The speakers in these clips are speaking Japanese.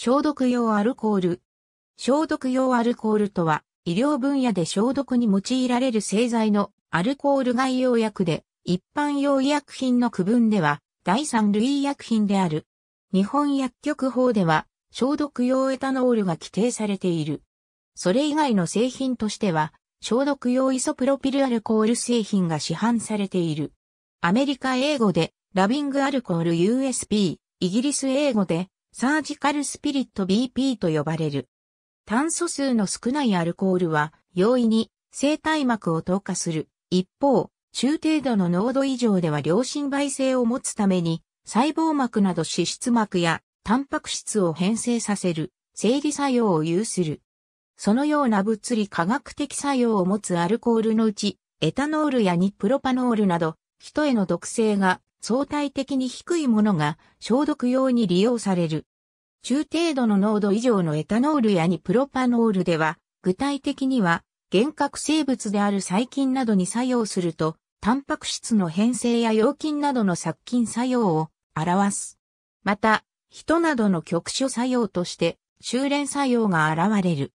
消毒用アルコール。消毒用アルコールとは、医療分野で消毒に用いられる製剤のアルコール外用薬で、一般用医薬品の区分では、第三類医薬品である。日本薬局法では、消毒用エタノールが規定されている。それ以外の製品としては、消毒用イソプロピルアルコール製品が市販されている。アメリカ英語で、ラビングアルコール USP、イギリス英語で、サージカルスピリット BP と呼ばれる。炭素数の少ないアルコールは容易に生体膜を透過する。一方、中程度の濃度以上では良心媒性を持つために細胞膜など脂質膜やタンパク質を変性させる生理作用を有する。そのような物理化学的作用を持つアルコールのうち、エタノールやニプロパノールなど、人への毒性が相対的に低いものが消毒用に利用される。中程度の濃度以上のエタノールやニプロパノールでは、具体的には、原核生物である細菌などに作用すると、タンパク質の変性や陽菌などの殺菌作用を表す。また、人などの局所作用として、修練作用が現れる。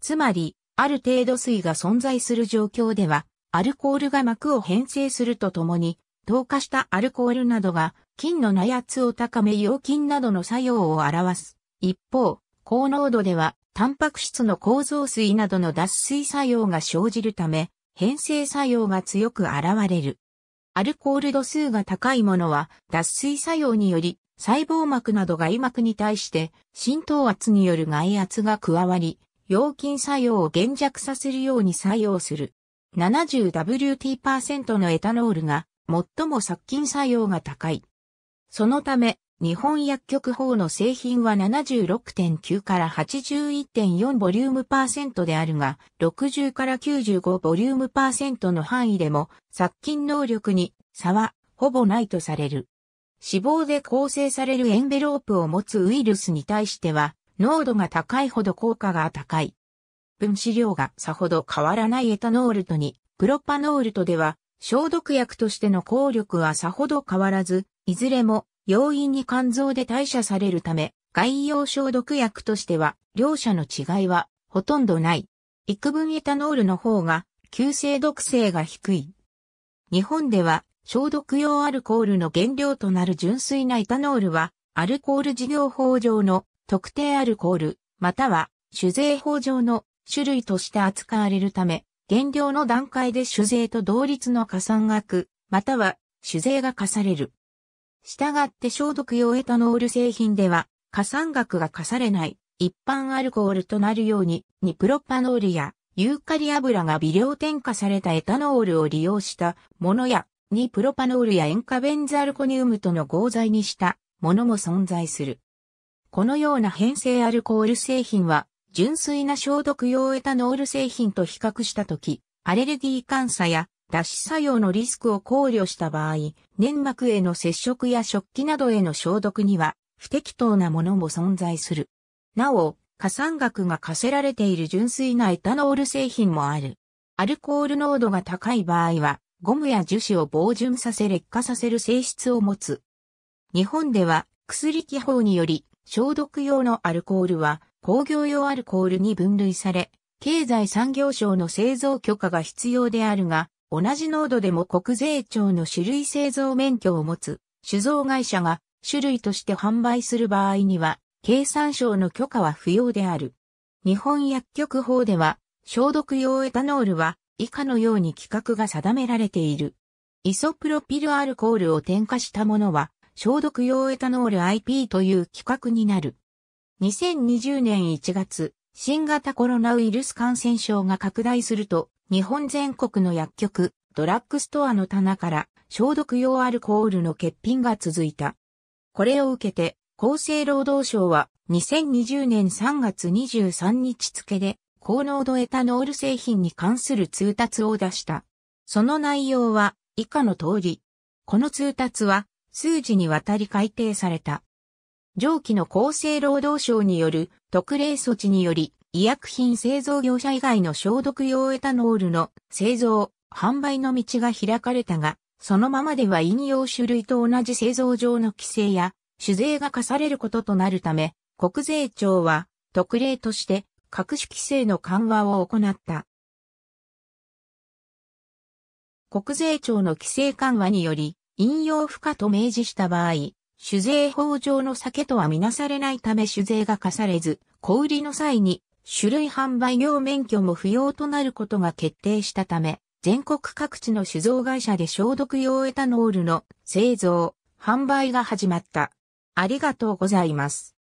つまり、ある程度水が存在する状況では、アルコールが膜を変性するとともに、透過したアルコールなどが菌の内圧を高め陽菌などの作用を表す。一方、高濃度ではタンパク質の構造水などの脱水作用が生じるため、変性作用が強く現れる。アルコール度数が高いものは脱水作用により細胞膜など外膜に対して浸透圧による外圧が加わり、陽菌作用を減弱させるように作用する。70WT% のエタノールが最も殺菌作用が高い。そのため、日本薬局法の製品は76.9から81.4ボリュームパーセントであるが、60から95ボリュームパーセントの範囲でも殺菌能力に差はほぼないとされる。脂肪で構成されるエンベロープを持つウイルスに対しては、濃度が高いほど効果が高い。分子量がさほど変わらないエタノールとに、プロパノールとでは消毒薬としての効力はさほど変わらず、いずれも容易に肝臓で代謝されるため、外用消毒薬としては、両者の違いはほとんどない。幾分エタノールの方が、急性毒性が低い。日本では、消毒用アルコールの原料となる純粋なエタノールは、アルコール事業法上の特定アルコール、または酒税法上の種類として扱われるため、減量の段階で酒税と同率の加算額、または酒税が課される。したがって消毒用エタノール製品では、加算額が課されない一般アルコールとなるように、ニプロパノールやユーカリ油が微量添加されたエタノールを利用したものや、ニプロパノールや塩化ベンズアルコニウムとの合剤にしたものも存在する。このような変性アルコール製品は純粋な消毒用エタノール製品と比較したとき、アレルギー感作や脱脂作用のリスクを考慮した場合、粘膜への接触や食器などへの消毒には不適当なものも存在する。なお、加算額が課せられている純粋なエタノール製品もある。アルコール濃度が高い場合は、ゴムや樹脂を防潤させ劣化させる性質を持つ。日本では薬規法により消毒用のアルコールは工業用アルコールに分類され、経済産業省の製造許可が必要であるが、同じ濃度でも国税庁の種類製造免許を持つ酒造会社が種類として販売する場合には、経産省の許可は不要である。日本薬局法では、消毒用エタノールは以下のように規格が定められている。イソプロピルアルコールを添加したものは、消毒用エタノール IP という規格になる。2020年1月、新型コロナウイルス感染症が拡大すると、日本全国の薬局、ドラッグストアの棚から消毒用アルコールの欠品が続いた。これを受けて、厚生労働省は2020年3月23日付で高濃度エタノール製品に関する通達を出した。その内容は以下の通り。この通達は数字にわたり改定された。上記の厚生労働省による特例措置により、医薬品製造業者以外の消毒用エタノールの製造、販売の道が開かれたが、そのままでは飲用種類と同じ製造上の規制や、酒税が課されることとなるため、国税庁は特例として各種規制の緩和を行った。国税庁の規制緩和により、引用不可と明示した場合、酒税法上の酒とはみなされないため酒税が課されず、小売りの際に種類販売業免許も不要となることが決定したため、全国各地の酒造会社で消毒用エタノールの製造、販売が始まった。ありがとうございます。